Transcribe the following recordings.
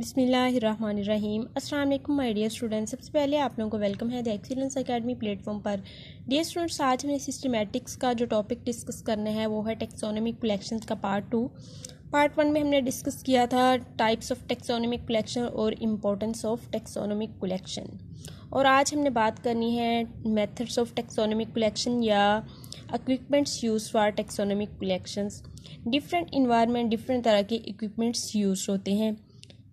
बिसमीम् अल्लाम my dear student सबसे पहले आप लोगों को वेलकम है द एक्सीलेंस अकेडमी प्लेटफॉर्म पर डियर स्टूडेंट्स आज हमें सिस्टमेटिक्स का जो टॉपिक डिस्कस करना है वो है टेक्सोनॉमिक कलेक्शंस का पार्ट टू पार्ट वन में हमने डिस्कस किया था टाइप्स ऑफ टेक्सोनॉमिक कलेक्शन और इम्पोर्टेंस ऑफ टेक्सोनॉमिक कलेक्शन और आज हमने बात करनी है मेथड्स ऑफ टेक्सोनॉमिक कलेक्शन या equipments use for taxonomic collections different environment different तरह के इक्विपमेंट्स यूज होते हैं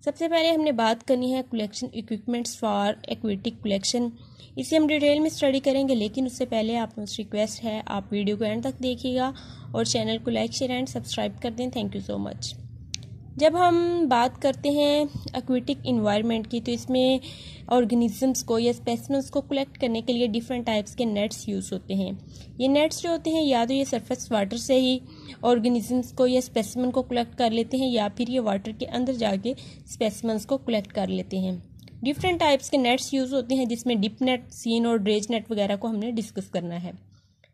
सबसे पहले हमने बात करनी है collection equipments for aquatic collection इसे हम डिटेल में स्टडी करेंगे लेकिन उससे पहले आप मुझसे रिक्वेस्ट है आप वीडियो को एंड तक देखिएगा और चैनल को लाइक शेयर एंड सब्सक्राइब कर दें थैंक यू सो मच जब हम बात करते हैं एक्विटिक इन्वायरमेंट की तो इसमें ऑर्गेनिजम्स को या स्पेसिमेंस को कलेक्ट करने के लिए डिफरेंट टाइप्स के नेट्स यूज़ होते हैं ये नेट्स जो होते हैं या तो ये सरफेस वाटर से ही ऑर्गेनिजम्स को या स्पेसिमन को कलेक्ट कर लेते हैं या फिर ये वाटर के अंदर जाके स्पेसिमन्स को कलेक्ट कर लेते हैं डिफरेंट टाइप्स के नेट्स यूज़ होते हैं जिसमें डिप नेट सीन और ड्रेज नेट वगैरह को हमने डिस्कस करना है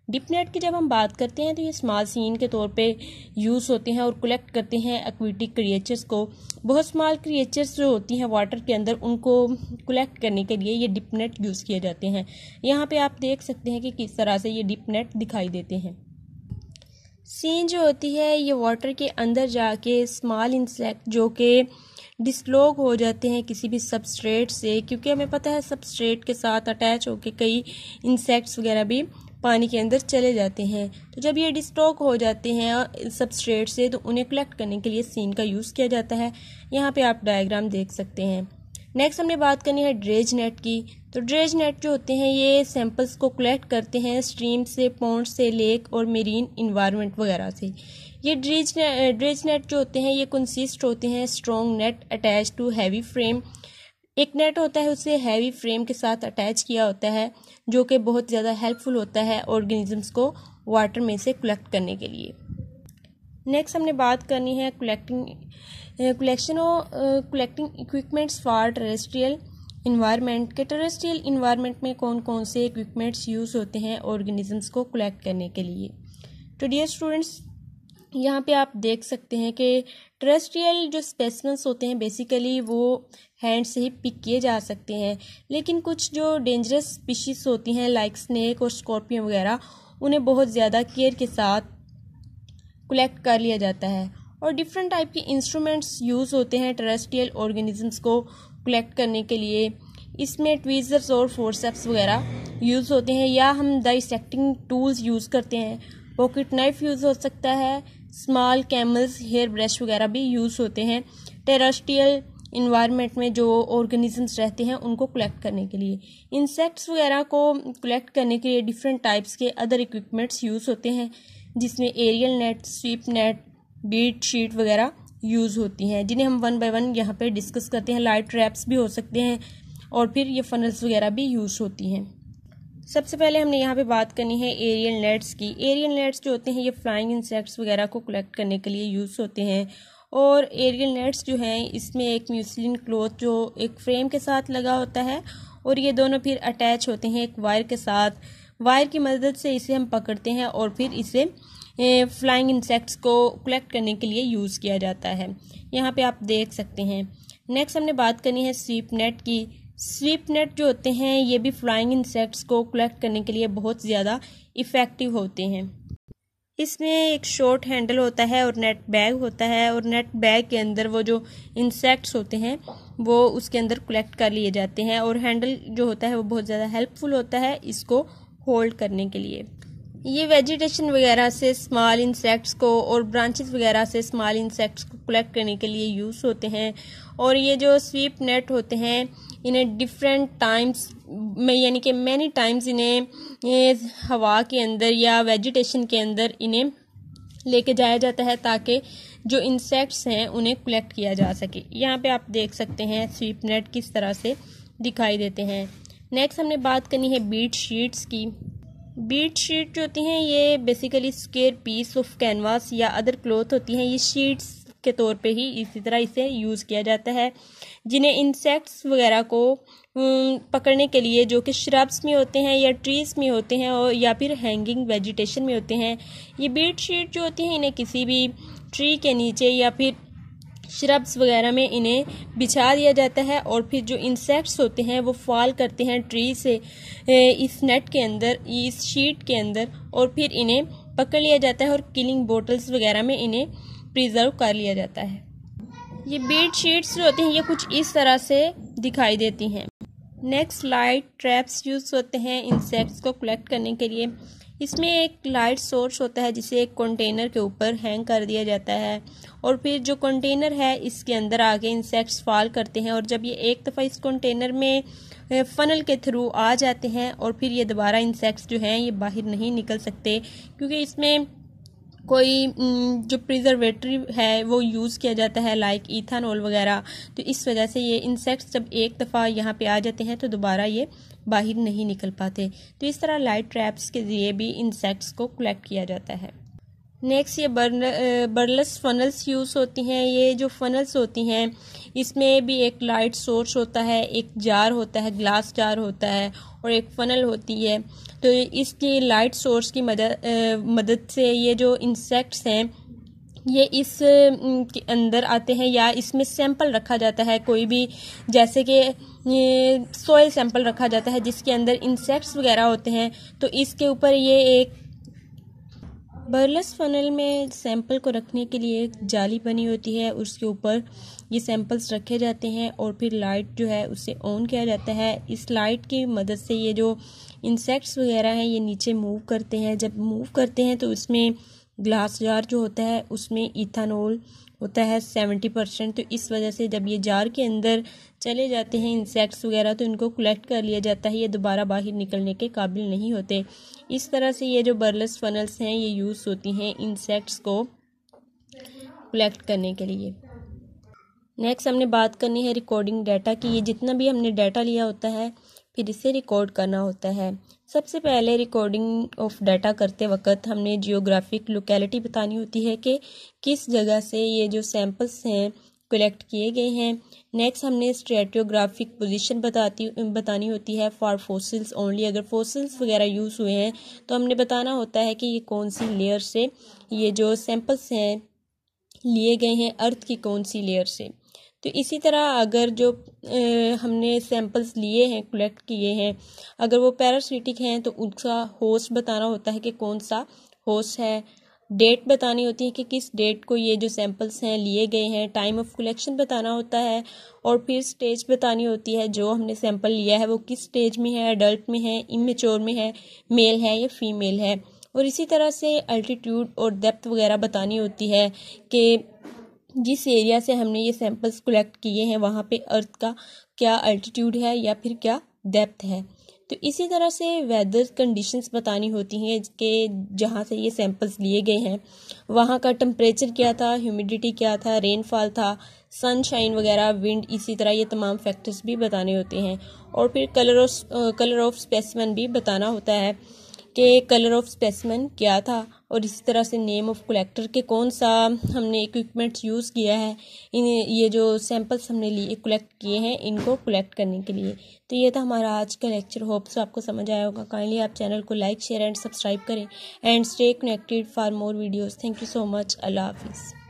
डिपनेट की जब हम बात करते हैं तो ये स्मॉल सीन के तौर पे यूज़ होते हैं और कलेक्ट करते हैं एक्विटिक क्रिएचर्स को बहुत स्मॉल क्रिएचर्स जो होती हैं वाटर के अंदर उनको कलेक्ट करने के लिए ये डिपनेट यूज़ किए जाते हैं यहाँ पे आप देख सकते हैं कि किस तरह से ये डिपनेट दिखाई देते हैं सीन जो होती है ये वाटर के अंदर जाके स्मॉल इंसेक्ट जो कि डिसलोग हो जाते हैं किसी भी सबस्ट्रेट से क्योंकि हमें पता है सबस्ट्रेट के साथ अटैच होकर कई इंसेक्ट्स वगैरह भी पानी के अंदर चले जाते हैं तो जब ये डिस्टॉक हो जाते हैं सबस्ट्रेट से तो उन्हें कलेक्ट करने के लिए सीन का यूज़ किया जाता है यहाँ पे आप डायग्राम देख सकते हैं नेक्स्ट हमने बात करनी है ड्रेज नेट की तो ड्रेज नेट जो होते हैं ये सैंपल्स को कलेक्ट करते हैं स्ट्रीम से पौंड से लेक और मेरीन इन्वायरमेंट वगैरह से ये ड्रेज ड्रेज नेट जो होते हैं ये कंसिस्ट होते हैं strong net attach to heavy frame एक नेट होता है उसे हैवी फ्रेम के साथ अटैच किया होता है जो कि बहुत ज़्यादा हेल्पफुल होता है ऑर्गेनिजम्स को वाटर में से कलेक्ट करने के लिए नेक्स्ट हमने बात करनी है कलेक्टिंग कलेक्शन और collecting equipments for terrestrial environment के टेरेस्ट्रियल इन्वायरमेंट में कौन कौन से इक्विपमेंट्स यूज़ होते हैं ऑर्गेनिजम्स को कलेक्ट करने के लिए तो डियर स्टूडेंट्स यहाँ पे आप देख सकते हैं कि टेरेस्ट्रियल जो स्पेसमेंट्स होते हैं बेसिकली वो हैंड से ही पिक किए जा सकते हैं लेकिन कुछ जो डेंजरस स्पीशीज़ होती हैं लाइक स्नैक और स्कॉर्पियो वगैरह उन्हें बहुत ज़्यादा केयर के साथ कलेक्ट कर लिया जाता है और डिफरेंट टाइप के इंस्ट्रूमेंट्स यूज़ होते हैं टेरेस्ट्रियल ऑर्गेनिजम्स को कलेक्ट करने के लिए इसमें ट्वीज़र्स और फोरसेप्स वगैरह यूज़ होते हैं या हम डाइसेक्टिंग टूल्स यूज़ करते हैं पॉकेट नाइफ यूज़ हो सकता है स्मॉल कैमल्स हेयर ब्रश वगैरह भी यूज़ होते हैं टेरेस्ट्रियल इन्वायरमेंट में जो ऑर्गेनिजम्स रहते हैं उनको कलेक्ट करने के लिए इंसेक्ट्स वगैरह को कलेक्ट करने के लिए डिफरेंट टाइप्स के अदर इक्विपमेंट्स यूज़ होते हैं जिसमें aerial net sweep net beat sheet वगैरह यूज़ होती हैं जिन्हें हम वन बाय वन यहाँ पर डिस्कस करते हैं लाइट ट्रैप्स भी हो सकते हैं और फिर ये फनल्स वगैरह भी यूज़ होती हैं सबसे पहले हमने यहाँ पे बात करनी है एरियल नेट्स की एरियल नेट्स जो होते हैं ये फ्लाइंग इंसेक्ट्स वगैरह को कलेक्ट करने के लिए यूज़ होते हैं और एरियल नेट्स जो हैं इसमें एक म्यूसलिन क्लोथ जो एक फ्रेम के साथ लगा होता है और ये दोनों फिर अटैच होते हैं एक वायर के साथ वायर की मदद से इसे हम पकड़ते हैं और फिर इसे फ्लाइंग इंसेक्ट्स को कलेक्ट करने के लिए यूज़ किया जाता है यहाँ पे आप देख सकते हैं नेक्स्ट हमने बात करनी है स्वीप नेट की स्वीप नेट जो होते हैं ये भी फ्लाइंग इंसेक्ट्स को कलेक्ट करने के लिए बहुत ज़्यादा इफ़ेक्टिव होते हैं इसमें एक शॉर्ट हैंडल होता है और नेट बैग होता है और नेट बैग के अंदर वो जो इंसेक्ट्स होते हैं वो उसके अंदर कलेक्ट कर लिए जाते हैं और हैंडल जो होता है वो बहुत ज़्यादा हेल्पफुल होता है इसको होल्ड करने के लिए ये वेजिटेशन वगैरह से स्मॉल इंसेक्ट्स को और ब्रांचेस वगैरह से स्मॉल इंसेक्ट्स को कलेक्ट करने के लिए यूज़ होते हैं और ये जो स्वीप नेट होते हैं इन्हें डिफरेंट टाइम्स में यानी कि मैनी टाइम्स इन्हें हवा के अंदर या वेजिटेशन के अंदर इन्हें लेके जाया जाता है ताकि जो इंसेक्ट्स हैं उन्हें कलेक्ट किया जा सके यहाँ पे आप देख सकते हैं स्वीप नेट किस तरह से दिखाई देते हैं नेक्स्ट हमने बात करनी है बीट शीट्स की बीट शीट जो होती हैं ये basically square piece of canvas या अदर क्लोथ होती हैं ये शीट्स के तौर पे ही इसी तरह इसे यूज़ किया जाता है जिन्हें इंसेक्ट्स वगैरह को पकड़ने के लिए जो कि श्रब्स में होते हैं या ट्रीज़ में होते हैं और या फिर हैंगिंग वेजिटेशन में होते हैं ये बेड शीट जो होती हैं इन्हें किसी भी ट्री के नीचे या फिर श्रब्स वगैरह में इन्हें बिछा दिया जाता है और फिर जो इंसेक्ट्स होते हैं वो फॉल करते हैं ट्री से इस नेट के अंदर इस शीट के अंदर और फिर इन्हें पकड़ लिया जाता है और किलिंग बोटल्स वगैरह में इन्हें प्रिजर्व कर लिया जाता है ये बेड शीट्स जो होती हैं ये कुछ इस तरह से दिखाई देती हैं नेक्स्ट लाइट ट्रैप्स यूज़ होते हैं इंसेक्ट्स को कलेक्ट करने के लिए इसमें एक लाइट सोर्स होता है जिसे एक कंटेनर के ऊपर हैंग कर दिया जाता है और फिर जो कंटेनर है इसके अंदर आके इंसेक्ट्स फॉल करते हैं और जब ये एक दफ़ा इस कंटेनर में फ़नल के थ्रू आ जाते हैं और फिर ये दोबारा इंसेक्ट्स जो हैं ये बाहर नहीं निकल सकते क्योंकि इसमें कोई जो प्रिजर्वेटरी है वो यूज़ किया जाता है लाइक इथानोल वगैरह तो इस वजह से ये इंसेक्ट्स जब एक दफ़ा यहाँ पे आ जाते हैं तो दोबारा ये बाहर नहीं निकल पाते तो इस तरह लाइट ट्रैप्स के ज़रिए भी इंसेक्ट्स को कलेक्ट किया जाता है नेक्स्ट ये बर्न बर्लस फनल्स यूज़ होती हैं ये जो फनल्स होती हैं इसमें भी एक लाइट सोर्स होता है एक जार होता है ग्लास जार होता है और एक फनल होती है तो इसकी लाइट सोर्स की मदद मदद से ये जो इंसेक्ट्स हैं ये इस के अंदर आते हैं या इसमें सैंपल रखा जाता है कोई भी जैसे कि ये सोयल सैंपल रखा जाता है जिसके अंदर इंसेक्ट्स वगैरह होते हैं तो इसके ऊपर ये एक बर्लस फनल में सैंपल को रखने के लिए एक जाली बनी होती है उसके ऊपर ये सैम्पल्स रखे जाते हैं और फिर लाइट जो है उसे ऑन किया जाता है इस लाइट की मदद से ये जो इंसेक्ट्स वगैरह हैं ये नीचे मूव करते हैं जब मूव करते हैं तो उसमें ग्लास जार जो होता है उसमें इथानोल होता है सेवेंटी परसेंट तो इस वजह से जब ये जार के अंदर चले जाते हैं इंसेक्ट्स वगैरह तो इनको कलेक्ट कर लिया जाता है ये दोबारा बाहर निकलने के काबिल नहीं होते इस तरह से ये जो बर्लस फनल्स हैं ये यूज़ होती हैं इंसेक्ट्स को कलेक्ट करने के लिए नेक्स्ट हमने बात करनी है रिकॉर्डिंग डाटा की ये जितना भी हमने डाटा लिया होता है फिर इसे रिकॉर्ड करना होता है सबसे पहले रिकॉर्डिंग ऑफ डाटा करते वक्त हमने जियोग्राफिक लोकेलिटी बतानी होती है कि किस जगह से ये जो सैम्पल्स हैं कलेक्ट किए गए हैं नेक्स्ट हमने स्ट्रेटोग्राफिक पोजीशन बताती बतानी होती है फॉर फोसिल्स ओनली अगर फोसिल्स वगैरह यूज़ हुए हैं तो हमने बताना होता है कि ये कौन सी लेयर से ये जो सैम्पल्स हैं लिए गए हैं अर्थ की कौन सी लेयर से तो इसी तरह अगर जो हमने सैम्पल्स लिए हैं कलेक्ट किए हैं अगर वो पैरासीटिक हैं तो उनका होस्ट बताना होता है कि कौन सा होस्ट है डेट बतानी होती है कि किस डेट को ये जो सैम्पल्स हैं लिए गए हैं टाइम ऑफ कलेक्शन बताना होता है और फिर स्टेज बतानी होती है जो हमने सैम्पल लिया है वो किस स्टेज में है एडल्ट में है इमेच्योर में है मेल है या फीमेल है और इसी तरह से अल्टीट्यूड और डेप्थ वगैरह बतानी होती है कि जिस एरिया से हमने ये सैंपल्स कलेक्ट किए हैं वहाँ पे अर्थ का क्या अल्टीट्यूड है या फिर क्या डेप्थ है तो इसी तरह से वेदर कंडीशंस बतानी होती हैं कि जहाँ से ये सैंपल्स लिए गए हैं वहाँ का टम्परेचर क्या था ह्यूमिडिटी क्या था रेनफॉल था सनशाइन वगैरह विंड इसी तरह ये तमाम फैक्टर्स भी बताने होते हैं और फिर colour of colour of specimen भी बताना होता है के कलर ऑफ स्पेसमैन क्या था और इसी तरह से नेम ऑफ कलेक्टर के कौन सा हमने इक्विपमेंट्स यूज़ किया है इन ये जो सैम्पल्स हमने लिए कलेक्ट किए हैं इनको कलेक्ट करने के लिए तो ये था हमारा आज का लेक्चर होप्स आपको समझ आया होगा काइंडली आप चैनल को लाइक शेयर एंड सब्सक्राइब करें and stay connected for more videos thank you so much अल्लाह हाफिज़